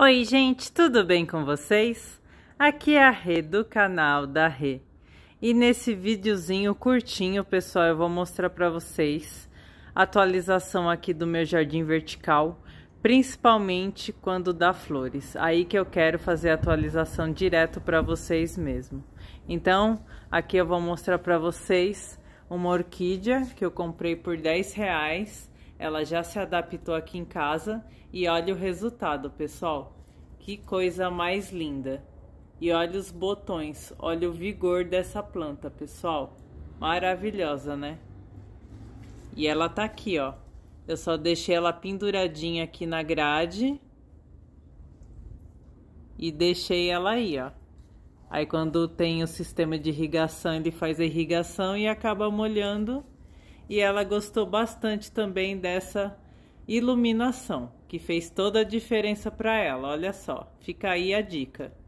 Oi, gente, tudo bem com vocês? Aqui é a Rê do canal da Rê. E nesse videozinho curtinho, pessoal, eu vou mostrar para vocês a atualização aqui do meu jardim vertical, principalmente quando dá flores. Aí que eu quero fazer a atualização direto para vocês mesmo. Então, aqui eu vou mostrar para vocês uma orquídea que eu comprei por 10 reais ela já se adaptou aqui em casa e olha o resultado, pessoal. Que coisa mais linda! E olha os botões, olha o vigor dessa planta, pessoal. Maravilhosa, né? E ela tá aqui, ó. Eu só deixei ela penduradinha aqui na grade. E deixei ela aí, ó. Aí quando tem o sistema de irrigação, ele faz a irrigação e acaba molhando e ela gostou bastante também dessa iluminação, que fez toda a diferença para ela. Olha só, fica aí a dica.